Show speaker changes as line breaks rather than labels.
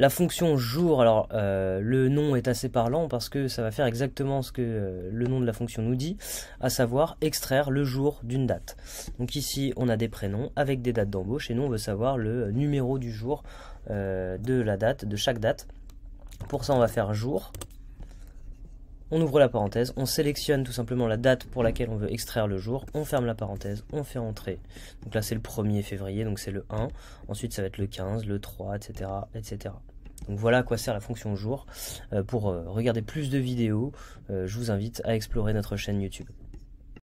La fonction jour, alors euh, le nom est assez parlant parce que ça va faire exactement ce que euh, le nom de la fonction nous dit, à savoir extraire le jour d'une date. Donc ici on a des prénoms avec des dates d'embauche et nous on veut savoir le numéro du jour euh, de la date, de chaque date. Pour ça on va faire jour. On ouvre la parenthèse, on sélectionne tout simplement la date pour laquelle on veut extraire le jour, on ferme la parenthèse, on fait entrer. Donc là c'est le 1er février, donc c'est le 1, ensuite ça va être le 15, le 3, etc. etc. Donc voilà à quoi sert la fonction jour. Euh, pour euh, regarder plus de vidéos, euh, je vous invite à explorer notre chaîne YouTube.